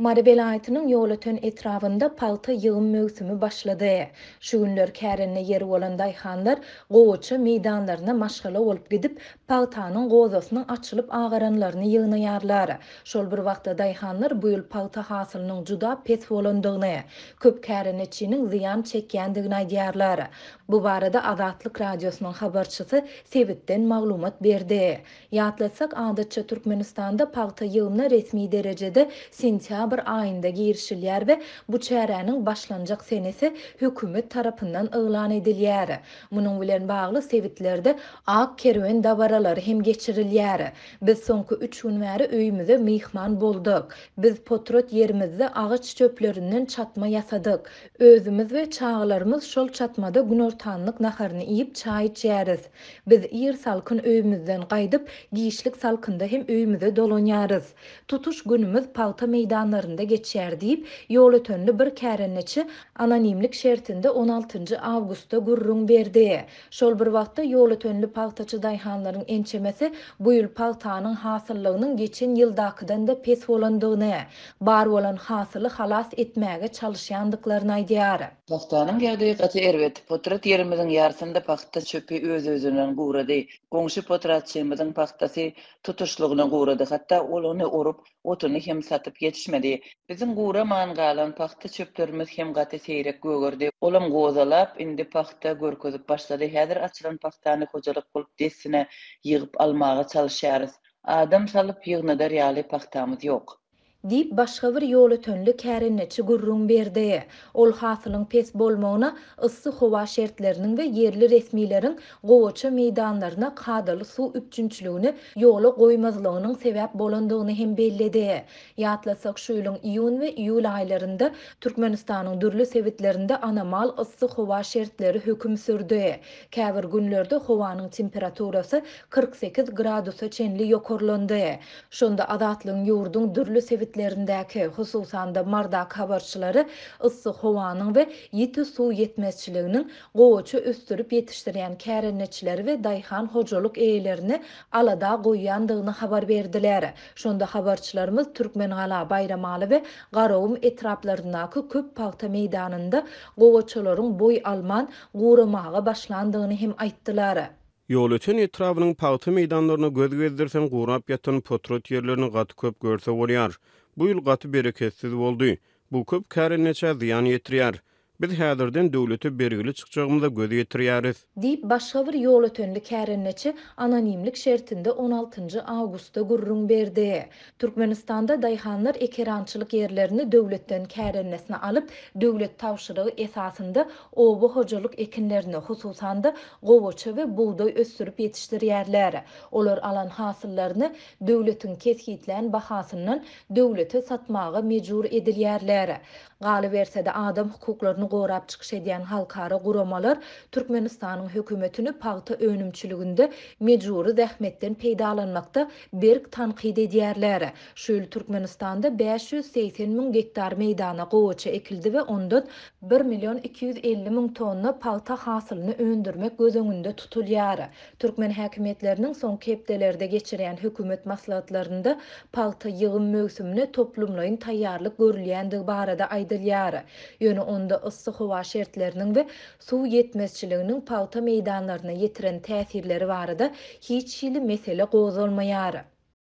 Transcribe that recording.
Mari aýtynyň tön etrafında palta yığın mövsümü başlady. Şu günler yeri olan Dayhanlar, qoğuçı meydanlarına maşğala olup gidip paltanın qoğuzasının açılıp ağaranlarını yığına Şol bir wagtda dayxanlar bu ýyl palta hasılının juda pet volundığını, köp kərinli çinin ziyan çekkendigini yarlar. Bu barada Adatlyk radiosynyň habarçysy Sevitden maglumat berdi. Yatlasak Adatçı Türkmenistanda palta yığımına resmi derecede sentiab dekabr ayında giyirşilyar ve bu çäräniň başlanacak senesi hökümet tarafından ıglan edilýär. Munyň bilen bağlı sevitlerdi ak kerwen davaralar hem geçirilýär. Biz sonku üç unveri öyümüzü mihman bulduk. Biz potrot yerimizde ağaç çöplerinden çatma yasadık. Özümüz ve çağlarımız şol çatmada günortanlyk ortanlık naharını iyip çay Biz iyir salkın öýümizden qaydıp giyişlik salkında hem öyümüzü dolanýarys. Tutuş günümüz palta meydanlar ýanlarynda geçýär diýip ýol bir kärenneçi anonimlik şertinde 16-njy awgustda gurrun berdi. Şol bir wagtda ýol tönlü paltaçy daýhanlaryň ençemesi bu ýyl paltanyň hasyllygynyň geçen ýyldakydan da pes bolandygyny, bar bolan hasyly halas etmäge çalyşýandyklaryny aýdýar. Paltanyň gerdigi gaty erwet, potrat ýerimiziň ýarysynda paltaçy çöpi öz özünden gurady. Goňşy potratçymyzyň paltasy tutuşlygyny gurady. hatta ol ony urup, otuny hem satyp ýetişmedi. Bizin Bizim gura mangalan paxta çöplerimiz hem gata seyrek gögördi. Olam gozalap, indi paxta görközüp başladı. Hedir açılan paxtani hocalık bolup dessine yığıp almağa çalışarız. Adam salıp yığnada reali paxtamız yok. Dip başga bir yolu tönlü kərin ne berdi. Ol hasılın pes bolmağına issi howa şertleriniň ve yerli resmilerin qoğuçı meydanlarına qadalı su üpçünçlüğünü yolu qoymazlığının sebep bolandygyny hem belli deye. Yatlasak şuylun iyun ve iyul aylarında Türkmenistan'ın dürlü sevitlerinde anamal issi howa şertleri hüküm sürdü. Kəvir günlördü xovanın temperaturası 48 gradusa çenli yokorlandı. Şunda adatlyň yurdun dürli sevit vilayetlerindeki da marda kabarçıları ıssı hovanın ve yeti su yetmezçiliğinin goçu üstürüp yetiştiren kereneçileri ve dayhan hocoluk eylerini alada goyandığını habar berdiler. Şonda kabarçılarımız Türkmen Gala bayramalı ve garoğum etraplarındaki köp pahta meydanında goçuların boy alman gurumağa başlandığını hem aittılar. Yol üçün etrafının pağıtı meydanlarını göz gözdürsen qorap yatın potrot yerlerini qatı köp görse olyar. Bu yıl qatı bereketsiz oldu. Bu köp kərin neçə ziyan yetiriyar. Biz häzirden döwlete bergili çykjagymyzda gözi ýetirýäriz. Dip başga bir ýol ötenli kärinneçi anonimlik şertinde 16-njy awgustda gurrun berdi. Türkmenistanda daýhanlar ekerançylyk ýerlerini döwletden kärinnesine alyp döwlet tawşyrygy esasında owa hojalyk ekinlerini hususan da gowoça we buwdoy ösdürip ýetişdirýärler. Olar alan hasyllaryny döwletin kesgitlän bahasynyň döwlete satmagy mejbur edilýärler. Galyberse-de adam hukuklaryny gorap çıkış edýän halkary guramalar Türkmenistanyň hökümetini paýta önümçüligini mejburi dähmetden peýdalanmakda berk tanqid edýärler. Şol Türkmenistanda 580 min gektar meydana goýça ekildi we ondan 1 million 250 min tonna palta hasylyny öndürmek göz öňünde tutulýar. Türkmen häkimetleriniň soň kepdelerde geçiren hökümet maslahatlarynda paýta ýygym mövsümine toplumlaryň taýýarlyk görülýändigi barada aýdylýar. Ýöne onda ıssı hıva ve su yetmezçiliğinin pauta meydanlarına yetiren tafirleri varı hiç ili mesele gozulmaýar.